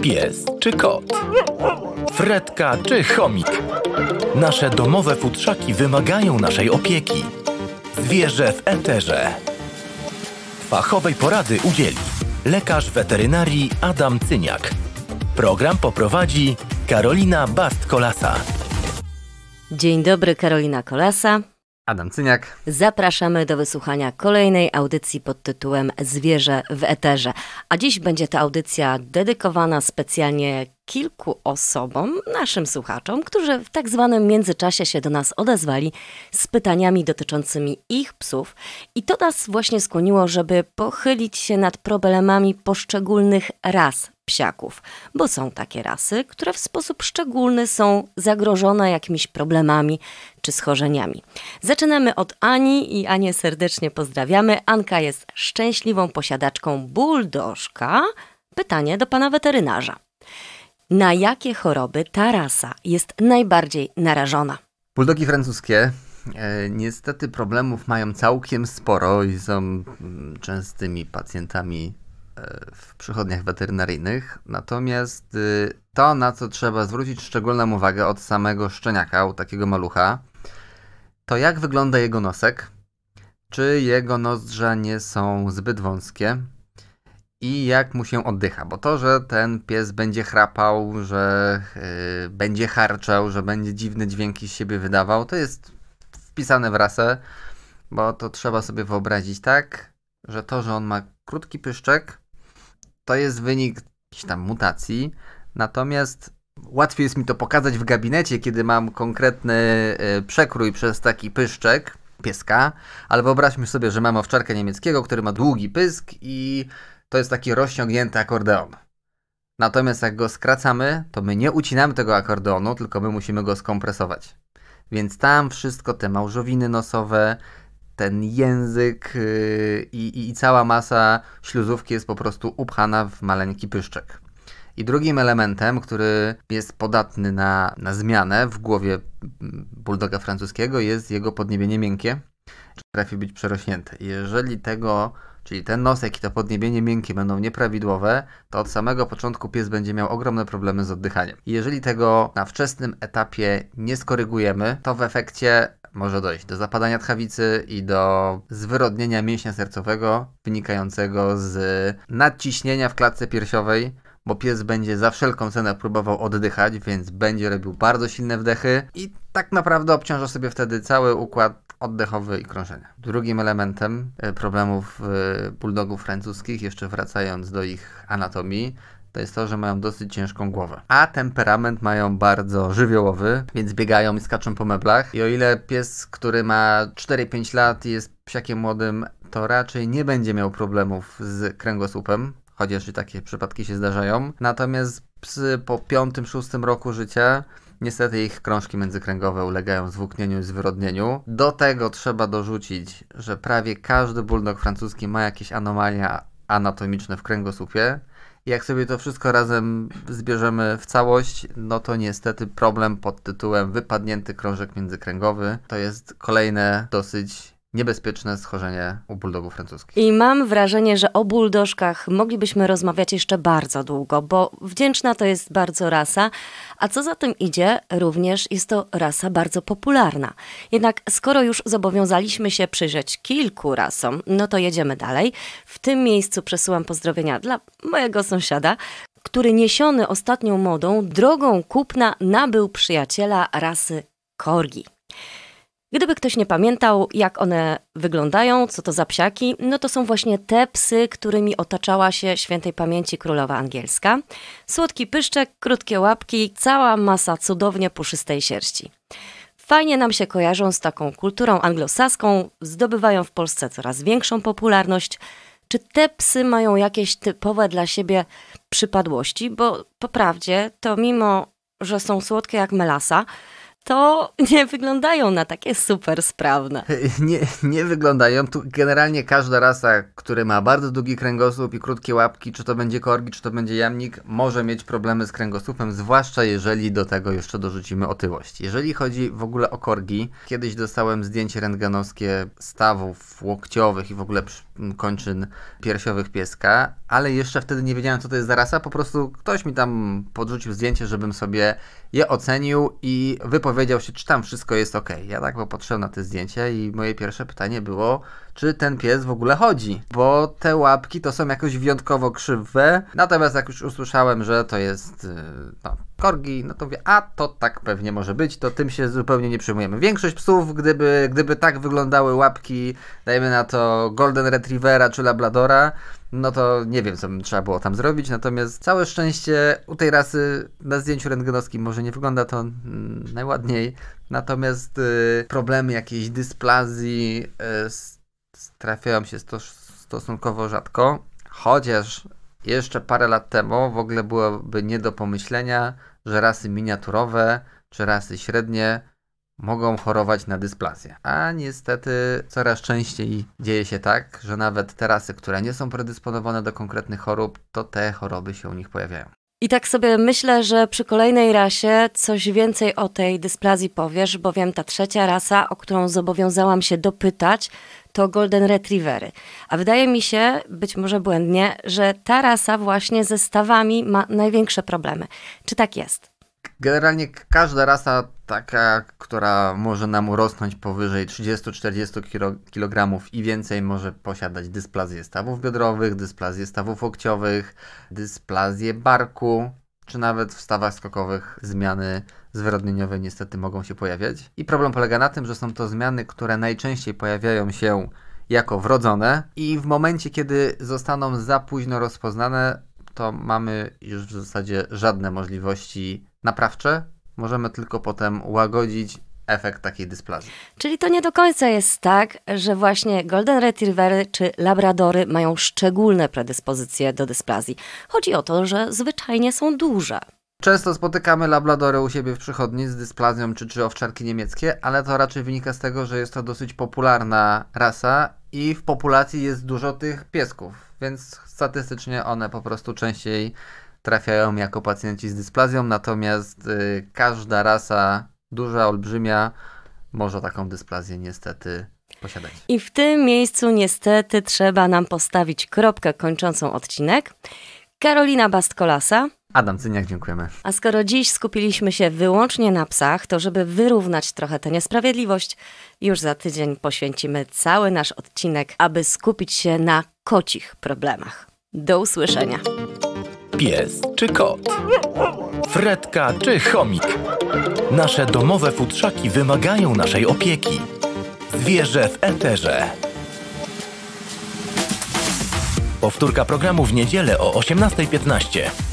pies czy kot? Fredka czy chomik? Nasze domowe futrzaki wymagają naszej opieki. Zwierzę w eterze. Fachowej porady udzieli lekarz weterynarii Adam Cyniak. Program poprowadzi Karolina Bast-Kolasa. Dzień dobry, Karolina Kolasa. Adam Cyniak. Zapraszamy do wysłuchania kolejnej audycji pod tytułem Zwierzę w Eterze. A dziś będzie to audycja dedykowana specjalnie kilku osobom, naszym słuchaczom, którzy w tak zwanym międzyczasie się do nas odezwali z pytaniami dotyczącymi ich psów. I to nas właśnie skłoniło, żeby pochylić się nad problemami poszczególnych ras psiaków, bo są takie rasy, które w sposób szczególny są zagrożone jakimiś problemami czy schorzeniami. Zaczynamy od Ani i Anię serdecznie pozdrawiamy. Anka jest szczęśliwą posiadaczką buldożka. Pytanie do pana weterynarza. Na jakie choroby ta rasa jest najbardziej narażona? Buldogi francuskie e, niestety problemów mają całkiem sporo i są mm, częstymi pacjentami e, w przychodniach weterynaryjnych. Natomiast y, to, na co trzeba zwrócić szczególną uwagę od samego szczeniaka, u takiego malucha, to jak wygląda jego nosek. Czy jego nozdrza nie są zbyt wąskie? i jak mu się oddycha, bo to, że ten pies będzie chrapał, że yy, będzie harczał, że będzie dziwne dźwięki z siebie wydawał, to jest wpisane w rasę, bo to trzeba sobie wyobrazić tak, że to, że on ma krótki pyszczek, to jest wynik jakiejś tam mutacji, natomiast łatwiej jest mi to pokazać w gabinecie, kiedy mam konkretny yy, przekrój przez taki pyszczek, pieska, ale wyobraźmy sobie, że mamy owczarkę niemieckiego, który ma długi pysk i to jest taki rozciągnięty akordeon. Natomiast jak go skracamy, to my nie ucinamy tego akordeonu, tylko my musimy go skompresować. Więc tam wszystko, te małżowiny nosowe, ten język yy, i, i cała masa śluzówki jest po prostu upchana w maleńki pyszczek. I drugim elementem, który jest podatny na, na zmianę w głowie mm, bulldoga francuskiego, jest jego podniebienie miękkie, czy trafi być przerośnięte. Jeżeli tego czyli ten nosek i to podniebienie miękkie będą nieprawidłowe, to od samego początku pies będzie miał ogromne problemy z oddychaniem. I jeżeli tego na wczesnym etapie nie skorygujemy, to w efekcie może dojść do zapadania tchawicy i do zwyrodnienia mięśnia sercowego wynikającego z nadciśnienia w klatce piersiowej, bo pies będzie za wszelką cenę próbował oddychać, więc będzie robił bardzo silne wdechy i tak naprawdę obciąża sobie wtedy cały układ oddechowy i krążenia. Drugim elementem e, problemów e, bulldogów francuskich, jeszcze wracając do ich anatomii, to jest to, że mają dosyć ciężką głowę. A temperament mają bardzo żywiołowy, więc biegają i skaczą po meblach. I o ile pies, który ma 4-5 lat i jest psiakiem młodym, to raczej nie będzie miał problemów z kręgosłupem, chociaż i takie przypadki się zdarzają. Natomiast psy po 5-6 roku życia Niestety ich krążki międzykręgowe ulegają zwłóknieniu i zwyrodnieniu. Do tego trzeba dorzucić, że prawie każdy bulldog francuski ma jakieś anomalia anatomiczne w kręgosłupie. jak sobie to wszystko razem zbierzemy w całość, no to niestety problem pod tytułem wypadnięty krążek międzykręgowy to jest kolejne dosyć niebezpieczne schorzenie u buldogów francuskich. I mam wrażenie, że o buldożkach moglibyśmy rozmawiać jeszcze bardzo długo, bo wdzięczna to jest bardzo rasa, a co za tym idzie, również jest to rasa bardzo popularna. Jednak skoro już zobowiązaliśmy się przyjrzeć kilku rasom, no to jedziemy dalej. W tym miejscu przesyłam pozdrowienia dla mojego sąsiada, który niesiony ostatnią modą drogą kupna nabył przyjaciela rasy korgi. Gdyby ktoś nie pamiętał, jak one wyglądają, co to za psiaki, no to są właśnie te psy, którymi otaczała się świętej pamięci królowa angielska. Słodki pyszczek, krótkie łapki, cała masa cudownie puszystej sierści. Fajnie nam się kojarzą z taką kulturą anglosaską, zdobywają w Polsce coraz większą popularność. Czy te psy mają jakieś typowe dla siebie przypadłości? Bo po prawdzie, to mimo, że są słodkie jak melasa, to nie wyglądają na takie super sprawne. Nie, nie wyglądają. Tu generalnie każda rasa, która ma bardzo długi kręgosłup i krótkie łapki, czy to będzie korgi, czy to będzie jamnik, może mieć problemy z kręgosłupem, zwłaszcza jeżeli do tego jeszcze dorzucimy otyłość. Jeżeli chodzi w ogóle o korgi, kiedyś dostałem zdjęcie rentgenowskie stawów łokciowych i w ogóle kończyn piersiowych pieska, ale jeszcze wtedy nie wiedziałem, co to jest za rasa. Po prostu ktoś mi tam podrzucił zdjęcie, żebym sobie je ocenił i wypowiedział powiedział się, czy tam wszystko jest ok. Ja tak popatrzyłem na te zdjęcia i moje pierwsze pytanie było, czy ten pies w ogóle chodzi, bo te łapki to są jakoś wyjątkowo krzywe. Natomiast jak już usłyszałem, że to jest y, no, korgi, no to mówię, a to tak pewnie może być, to tym się zupełnie nie przejmujemy. Większość psów, gdyby, gdyby tak wyglądały łapki, dajmy na to Golden Retrievera czy Labladora, no to nie wiem, co trzeba było tam zrobić. Natomiast całe szczęście u tej rasy na zdjęciu rentgenowskim może nie wygląda to mm, najładniej. Natomiast y, problemy jakiejś dysplazji y, trafiają się stosunkowo rzadko. Chociaż jeszcze parę lat temu w ogóle byłoby nie do pomyślenia, że rasy miniaturowe czy rasy średnie mogą chorować na dysplazję. A niestety coraz częściej dzieje się tak, że nawet te rasy, które nie są predysponowane do konkretnych chorób, to te choroby się u nich pojawiają. I tak sobie myślę, że przy kolejnej rasie coś więcej o tej dysplazji powiesz, bowiem ta trzecia rasa, o którą zobowiązałam się dopytać, to Golden Retrievery. A wydaje mi się, być może błędnie, że ta rasa właśnie ze stawami ma największe problemy. Czy tak jest? Generalnie każda rasa taka, która może nam urosnąć powyżej 30-40 kg i więcej, może posiadać dysplazję stawów biodrowych, dysplazję stawów łokciowych, dysplazję barku, czy nawet w stawach skokowych zmiany zwyrodnieniowe niestety mogą się pojawiać. I problem polega na tym, że są to zmiany, które najczęściej pojawiają się jako wrodzone i w momencie, kiedy zostaną za późno rozpoznane, to mamy już w zasadzie żadne możliwości naprawcze. Możemy tylko potem łagodzić efekt takiej dysplazji. Czyli to nie do końca jest tak, że właśnie Golden Retrievery czy Labradory mają szczególne predyspozycje do dysplazji. Chodzi o to, że zwyczajnie są duże. Często spotykamy labradory u siebie w przychodni z dysplazją czy, czy owczarki niemieckie, ale to raczej wynika z tego, że jest to dosyć popularna rasa i w populacji jest dużo tych piesków, więc statystycznie one po prostu częściej trafiają jako pacjenci z dysplazją, natomiast y, każda rasa, duża, olbrzymia, może taką dysplazję niestety posiadać. I w tym miejscu niestety trzeba nam postawić kropkę kończącą odcinek. Karolina Bastkolasa. Adam Cyniak, dziękujemy. A skoro dziś skupiliśmy się wyłącznie na psach, to żeby wyrównać trochę tę niesprawiedliwość, już za tydzień poświęcimy cały nasz odcinek, aby skupić się na kocich problemach. Do usłyszenia. Pies czy kot? Fredka czy chomik? Nasze domowe futrzaki wymagają naszej opieki. Zwierzę w eterze. Powtórka programu w niedzielę o 18.15.